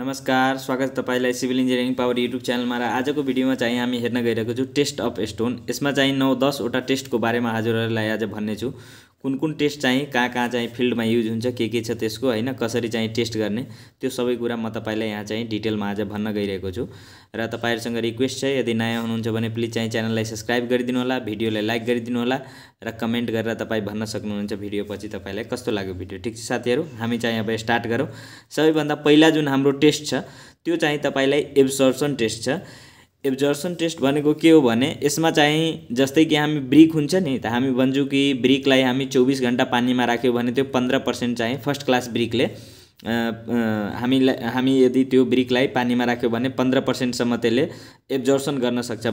नमस्कार स्वागत तपाईँलाई सिभिल इन्जिनियरिङ पावर युट्युब च्यानलमा र आजको भिडियोमा चाहिँ हामी हेर्न गइरहेको छु टेस्ट अफ स्टोन यसमा चाहिँ नौ दसवटा टेस्टको बारेमा हजुरहरूलाई आज भन्नेछु कुन कुन टेस्ट चाहिँ कहाँ कहाँ चाहिँ फिल्डमा युज हुन्छ के के छ त्यसको होइन कसरी चाहिँ टेस्ट गर्ने त्यो सबै कुरा म तपाईँलाई यहाँ चाहिँ डिटेलमा आज भन्न गइरहेको छु र तपाईँहरूसँग रिक्वेस्ट छ यदि नयाँ हुनुहुन्छ भने प्लिज चाहिँ च्यानललाई सब्सक्राइब गरिदिनु होला भिडियोलाई लाइक गरिदिनु होला र कमेन्ट गरेर तपाईँ भन्न सक्नुहुन्छ भिडियो पछि तपाईँलाई कस्तो लाग्यो भिडियो ठिक छ साथीहरू हामी चाहिँ अब स्टार्ट गरौँ सबैभन्दा पहिला जुन हाम्रो टेस्ट छ त्यो चाहिँ तपाईँलाई एब्सर्सन टेस्ट छ एब्जर्सन टेस्ट भनेको के हो भने यसमा चाहिँ जस्तै कि हामी ब्रिक हुन्छ नि त हामी भन्छौँ कि ब्रिकलाई हामी चौबिस घन्टा पानीमा राख्यौँ भने त्यो पन्ध्र पर्सेन्ट चाहिँ फर्स्ट क्लास ब्रिकले हामीलाई हामी यदि त्यो ब्रिकलाई पानीमा राख्यो भने पन्ध्र पर्सेन्टसम्म त्यसले एब्जर्सन गर्न सक्छ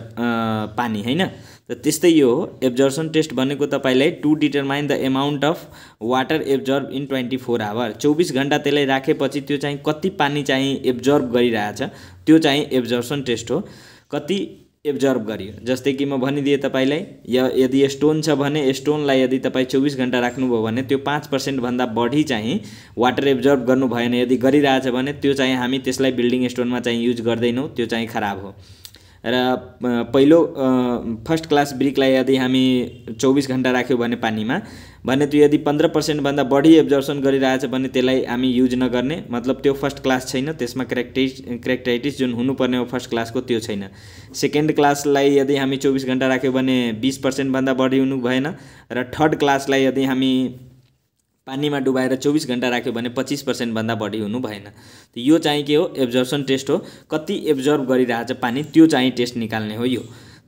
पानी होइन त त्यस्तै यो हो एब्जर्सन टेस्ट भनेको तपाईँलाई to determine the amount of water absorb in twenty four hour चौबिस घन्टा त्यसलाई राखेपछि त्यो चाहिँ कति पानी चाहिँ एब्जर्ब गरिरहेछ त्यो चाहिँ एब्जर्सन टेस्ट हो कति एब्जर्भ गरियो जस्तै कि म भनिदिएँ तपाईँलाई या यदि स्टोन छ भने स्टोनलाई यदि तपाईँ चौबिस घन्टा राख्नुभयो भने त्यो पाँच पर्सेन्टभन्दा बढी चाहिँ वाटर एब्जर्भ गर्नु भएन यदि गरिरहेछ भने त्यो चाहिँ हामी त्यसलाई बिल्डिङ स्टोनमा चाहिँ युज गर्दैनौँ त्यो चाहिँ खराब हो र पहिलो फर्स्ट क्लास ब्रिकलाई यदि हामी चौबिस घन्टा राख्यौँ भने पानीमा भने त्यो यदि पन्ध्र पर्सेन्टभन्दा बढी एब्जर्सन गरिरहेछ भने त्यसलाई हामी युज नगर्ने मतलब त्यो फर्स्ट क्लास छैन त्यसमा क्रेक्टाइटिस क्रेक्टाइटिस जुन हुनुपर्ने हो फर्स्ट क्लासको त्यो छैन सेकेन्ड क्लासलाई यदि हामी चौबिस घन्टा राख्यौँ भने बिस पर्सेन्टभन्दा बढी हुनु भएन र थर्ड क्लासलाई यदि हामी पानीमा डुबाएर चौबिस घन्टा राख्यो भने पच्चिस पर्सेन्टभन्दा बढी हुनु भएन यो चाहिँ के हो एब्जर्बसन टेस्ट हो कति एब्जर्भ गरिरहेछ पानी त्यो चाहिँ टेस्ट निकाल्ने हो यो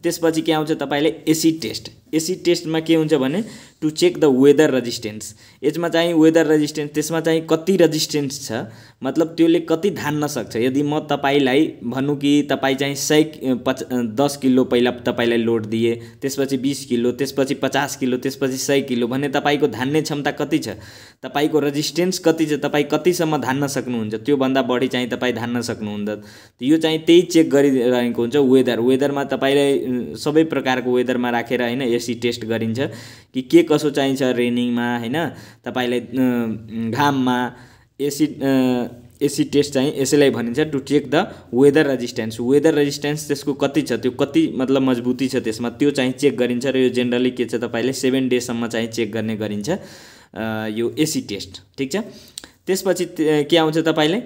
त्यसपछि के आउँछ तपाईँले एसिड टेस्ट एसी टेस्टमा के हुन्छ भने to check the weather resistance यसमा चाहिँ वेदर रेजिस्टेन्स त्यसमा चाहिँ कति रेजिस्टेन्स छ मतलब त्यसले कति धान्न सक्छ यदि म तपाईँलाई भनौँ कि तपाईँ चाहिँ सय पच दस किलो पहिला तपाईँलाई लोड दिए त्यसपछि बिस किलो त्यसपछि पचास किलो त्यसपछि सय किलो भने तपाईँको धान्ने क्षमता कति छ तपाईँको रेजिस्टेन्स कति छ तपाईँ कतिसम्म धान्न सक्नुहुन्छ त्योभन्दा बढी चाहिँ तपाईँ धान्न सक्नुहुन्छ यो चाहिँ त्यही चेक गरिरहेको हुन्छ वेदर वेदरमा तपाईँलाई सबै प्रकारको वेदरमा राखेर होइन एसी टेस्ट गरिन्छ कि के कसो चाहिन्छ रेनिङमा होइन तपाईँलाई घाममा एसिड एसी टेस्ट चाहिँ यसैलाई भनिन्छ to check the weather resistance weather resistance त्यसको कति छ त्यो कति मतलब मजबुती छ त्यसमा त्यो चाहिँ चेक गरिन्छ र यो जेनरली के छ तपाईँले सेभेन डेसम्म चाहिँ चेक गर्ने गरिन्छ यो एसी टेस्ट ठिक छ त्यसपछि के आउँछ तपाईँले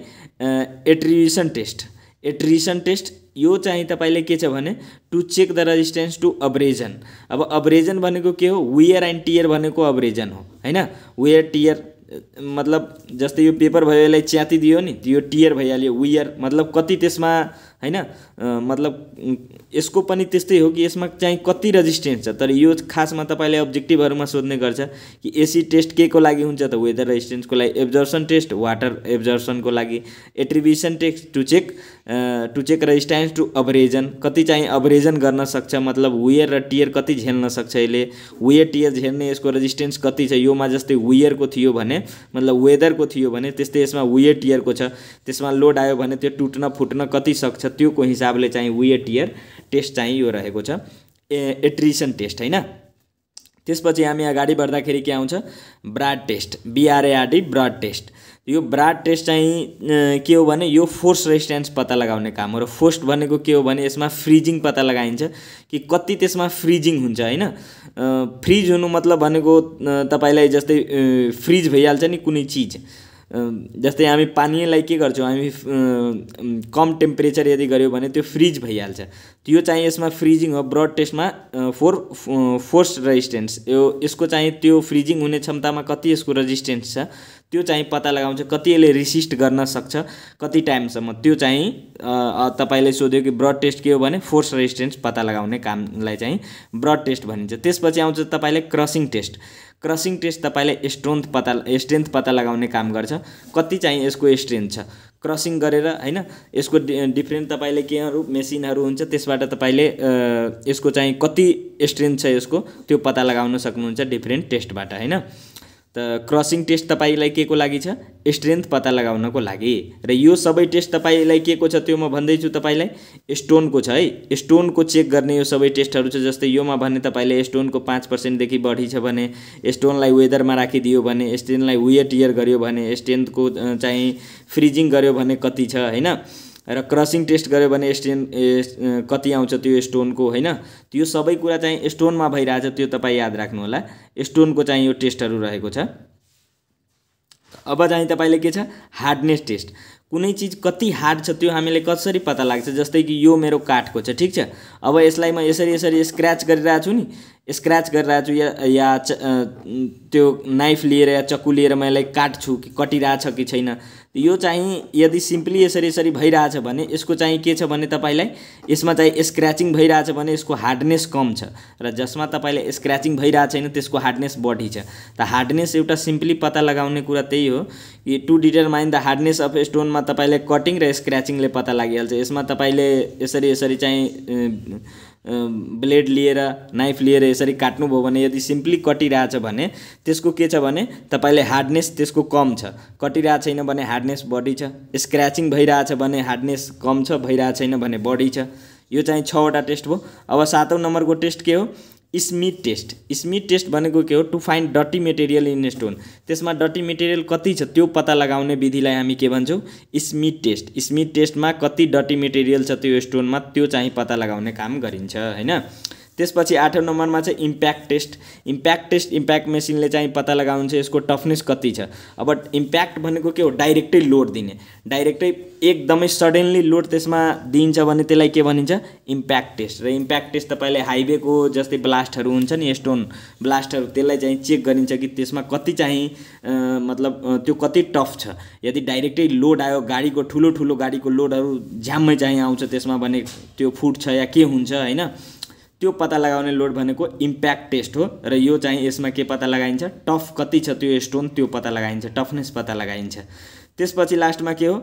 एट्रिसन टेस्ट एट्रिसन टेस्ट यो चाहिँ तपाईँले के छ भने to check the resistance to abrasion अब अब्रेजन भनेको के हो वेयर एन्ड टियर भनेको अब्रेजन हो होइन वेयर टियर मतलब जस्तै यो पेपर भयो यसलाई च्यातिदियो नि त्यो टियर भइहाल्यो वेयर मतलब कति त्यसमा होइन मतलब यसको पनि त्यस्तै हो कि यसमा चाहिँ कति रेजिस्टेन्स छ तर यो खासमा तपाईँले अब्जेक्टिभहरूमा सोध्ने गर्छ कि एसी टेस्ट के को लागि हुन्छ त वेदर रेजिस्टेन्सको लागि एब्जर्सन टेस्ट वाटर एब्जर्सनको लागि attrition test to check to check resistance to abrasion कति चाहिँ अभरेजन गर्न सक्छ मतलब वेयर र टियर कति झेल्न सक्छ यसले वेयर टियर झेल्ने यसको रेजिस्टेन्स कति छ योमा जस्तै वेयरको थियो भने मतलब वेदरको थियो भने त्यस्तै यसमा वेयर टियरको छ त्यसमा लोड आयो भने त्यो टुट्न फुट्न कति सक्छ त्योको हिसाबले चाहिँ वेट इयर टेस्ट चाहिँ यो रहेको छ ए एट्रिसन टेस्ट होइन त्यसपछि हामी अगाडि बढ्दाखेरि के आउँछ Brard test B R A R D Brard test यो ब्राड टेस्ट चाहिँ के हो भने यो फोर्स रेजिस्टेन्स पत्ता लगाउने काम हो र फोर्स्ट भनेको के हो भने यसमा फ्रिजिङ पत्ता लगाइन्छ कि कति त्यसमा फ्रिजिङ हुन्छ होइन फ्रिज हुनु मतलब भनेको तपाईँलाई जस्तै फ्रिज भइहाल्छ नि कुनै चिज जस्तै हामी पानीलाई के गर्छौँ हामी कम टेम्परेचर यदि गऱ्यो भने त्यो फ्रिज भइहाल्छ त्यो चाहिँ यसमा फ्रिजिङ हो ब्रड टेस्टमा फोर फोर्स रेजिस्टेन्स यो यसको चाहिँ त्यो फ्रिजिङ हुने क्षमतामा कति यसको रेजिस्टेन्स छ त्यो चाहिँ पत्ता लगाउँछ कति यसले रिसिस्ट गर्न सक्छ कति टाइमसम्म त्यो चाहिँ तपाईँले सोध्यो कि ब्रड टेस्ट के हो भने फोर्स रेजिस्टेन्स पत्ता लगाउने कामलाई चाहिँ ब्रड टेस्ट भनिन्छ त्यसपछि आउँछ तपाईँले क्रसिङ टेस्ट क्रसिङ टेस्ट तपाईँलाई स्ट्रेन्थ पत्ता स्ट्रेन्थ पत्ता लगाउने काम गर्छ कति चाहिँ यसको स्ट्रेन्थ छ क्रसिङ गरेर होइन यसको डि डिफ्रेन्ट तपाईँले केहरू मेसिनहरू हुन्छ त्यसबाट तपाईँले यसको चाहिँ कति स्ट्रेन्थ छ यसको त्यो पत्ता लगाउन सक्नुहुन्छ डिफ्रेन्ट टेस्टबाट होइन त क्रसिङ टेस्ट तपाईँलाई के को लागि छ स्ट्रेन्थ पत्ता लगाउनको लागि र यो सबै टेस्ट तपाईँलाई के को छ त्यो म भन्दैछु तपाईँलाई स्टोनको छ है स्टोनको चेक गर्ने यो सबै टेस्टहरू छ जस्तै योमा भने तपाईँले स्टोनको पाँच पर्सेन्टदेखि बढी छ भने स्टोनलाई वेदरमा राखिदियो भने स्ट्रेन्थलाई वेट इयर गऱ्यो भने स्ट्रेन्थको चाहिँ फ्रिजिङ गऱ्यो भने कति छ होइन र क्रसिङ टेस्ट गऱ्यो भने स्टेन कति आउँछ त्यो स्टोनको होइन त्यो सबै कुरा चाहिँ स्टोनमा भइरहेछ त्यो तपाईँ याद राख्नुहोला स्टोनको चाहिँ यो टेस्टहरू रहेको छ अब चाहिँ तपाईँले के छ हार्डनेस टेस्ट कुनै चिज कति हार्ड छ त्यो हामीले कसरी पत्ता लाग्छ जस्तै कि यो मेरो काठको छ ठिक छ अब यसलाई म यसरी यसरी स्क्र्याच गरिरहेको छु नि स्क्र्याच गरिरहेको छु या या त्यो नाइफ लिएर या चक्कु लिएर म यसलाई काट्छु कि कटिरहेछ कि छैन यो चाहिँ यदि सिम्पली यसरी यसरी भइरहेछ भने यसको चाहिँ के छ भने तपाईँलाई यसमा चाहिँ स्क्र्याचिङ भइरहेछ भने यसको हार्डनेस कम छ र जसमा तपाईँलाई स्क्र्याचिङ भइरहेको छैन त्यसको हार्डनेस बढी छ त हार्डनेस एउटा सिम्पली पत्ता लगाउने कुरा त्यही हो कि to determine the hardness of स्टोनमा तपाईँले कटिङ र स्क्र्याचिङले पत्ता लागिहाल्छ यसमा तपाईँले यसरी यसरी चाहिँ ब्लेड लिएर नाइफ लिएर यसरी काट्नुभयो भने यदि सिम्पली कटिरहेछ भने त्यसको के छ भने तपाईँले हार्डनेस त्यसको कम छ कटिरहेको छैन भने हार्डनेस बढी छ स्क्र्याचिङ भइरहेछ भने हार्डनेस कम छ भइरहेको छैन भने बढी छ यो चाहिँ छवटा टेस्ट भयो अब सातौँ नम्बरको टेस्ट के हो स्मिथ टेस्ट स्मिथ टेस्ट भनेको के हो टु फाइन्ड डटी मेटेरियल इन स्टोन त्यसमा डटी मेटेरियल कति छ त्यो पत्ता लगाउने विधिलाई हामी के भन्छौँ स्मिथ टेस्ट स्मिथ टेस्टमा कति डटी मेटेरियल छ त्यो स्टोनमा त्यो चाहिँ पत्ता लगाउने काम गरिन्छ होइन त्यसपछि आठौँ नम्बरमा चाहिँ impact test impact test impact मेसिनले चाहिँ पत्ता लगाउँछ यसको टफनेस कति छ अब इम्प्याक्ट भनेको के हो डाइरेक्टै लोड दिने डाइरेक्टै एकदमै सडेन्ली लोड त्यसमा दिइन्छ भने त्यसलाई के भनिन्छ इम्प्याक्ट टेस्ट र इम्प्याक्ट टेस्ट तपाईँले हाइवेको जस्तै ब्लास्टहरू हुन्छ नि स्टोन ब्लास्टहरू त्यसलाई चाहिँ चेक गरिन्छ कि त्यसमा कति चाहिँ मतलब त्यो कति टफ छ यदि डाइरेक्टै लोड आयो गाडीको ठुलो ठुलो गाडीको लोडहरू झ्याम्मै चाहिँ आउँछ त्यसमा भने त्यो फुट छ या के हुन्छ होइन त्यो पत्ता लगाउने लोड भनेको इम्प्याक्ट टेस्ट हो र यो चाहिँ यसमा के पत्ता लगाइन्छ टफ कति छ त्यो स्टोन त्यो पत्ता लगाइन्छ टफनेस पत्ता लगाइन्छ त्यसपछि लास्टमा के हो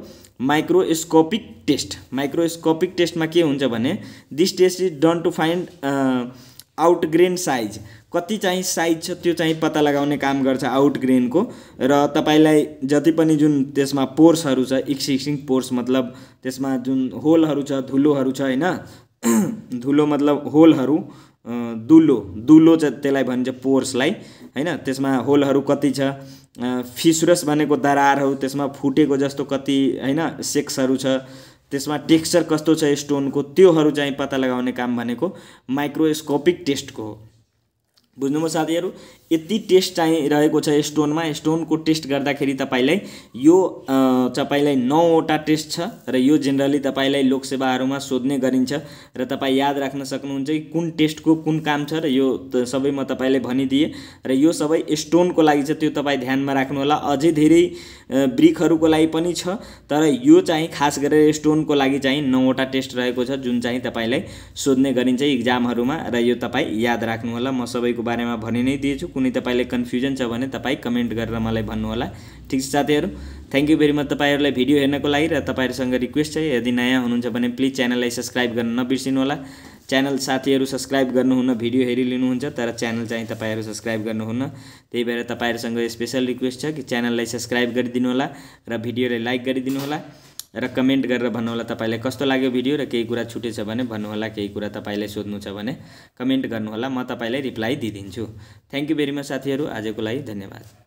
माइक्रोस्कोपिक टेस्ट माइक्रोस्कोपिक टेस्टमा के हुन्छ भने this test is done to find out grain size कति चाहिँ साइज छ त्यो चाहिँ पत्ता लगाउने काम गर्छ आउट आउटग्रेनको र तपाईँलाई जति पनि जुन त्यसमा पोर्सहरू छ इक्सिक्सिङ पोर्स मतलब त्यसमा जुन होलहरू छ धुलोहरू छ होइन धुलो मतलब होलहरू दुलो दुलो चाहिँ त्यसलाई भनिन्छ पोर्सलाई होइन त्यसमा होलहरू कति छ फिसुरस भनेको दरारहरू त्यसमा फुटेको जस्तो कति होइन सेक्सहरू छ त्यसमा टेक्स्चर कस्तो छ स्टोनको त्योहरू चाहिँ पत्ता लगाउने काम भनेको माइक्रोस्कोपिक टेस्टको हो बुझ्नुभयो साथीहरू यति टेस्ट चाहिँ रहेको छ स्टोनमा स्टोनको टेस्ट गर्दाखेरि तपाईँलाई यो तपाईँलाई नौवटा टेस्ट छ र यो जेनरली तपाईँलाई लोकसेवाहरूमा सोध्ने गरिन्छ र तपाईँ याद राख्न सक्नुहुन्छ कि कुन टेस्टको कुन काम छ र यो सबै म तपाईँलाई भनिदिएँ र यो सबै स्टोनको लागि छ त्यो तपाईँ ध्यानमा राख्नुहोला अझै धेरै ब्रिकहरूको लागि पनि छ तर यो चाहिँ खास गरेर स्टोनको लागि चाहिँ नौवटा टेस्ट रहेको छ जुन चाहिँ तपाईँलाई सोध्ने गरिन्छ इक्जामहरूमा र यो तपाईँ याद राख्नुहोला म सबैको बारेमा भनि नै दिएछु कुनै तपाईँलाई कन्फ्युजन छ भने तपाईँ कमेन्ट गरेर मलाई भन्नुहोला ठिक छ साथीहरू थ्याङ्क यू भेरी मच तपाईँहरूलाई भिडियो हेर्नको लागि र तपाईँहरूसँग रिक्वेस्ट छ यदि नयाँ हुनुहुन्छ भने प्लिज च्यानललाई सब्सक्राइब गर्न नबिर्सिनु होला च्यानल साथीहरू सब्सक्राइब गर्नुहुन्न भिडियो हेरिलिनुहुन्छ तर च्यानल चाहिँ तपाईँहरू सब्सक्राइब गर्नुहुन्न त्यही भएर तपाईँहरूसँग स्पेसल रिक्वेस्ट छ कि च्यानललाई सब्सक्राइब गरिदिनु होला र भिडियोलाई लाइक गरिदिनु होला र कमेन्ट गरेर भन्नुहोला तपाईँलाई कस्तो लाग्यो भिडियो र केही कुरा छुटेछ भने भन्नुहोला केही कुरा तपाईँलाई सोध्नु छ भने कमेन्ट गर्नुहोला म तपाईँलाई रिप्लाई दिइदिन्छु थ्याङ्क यू भेरी मच साथीहरू आजको लागि धन्यवाद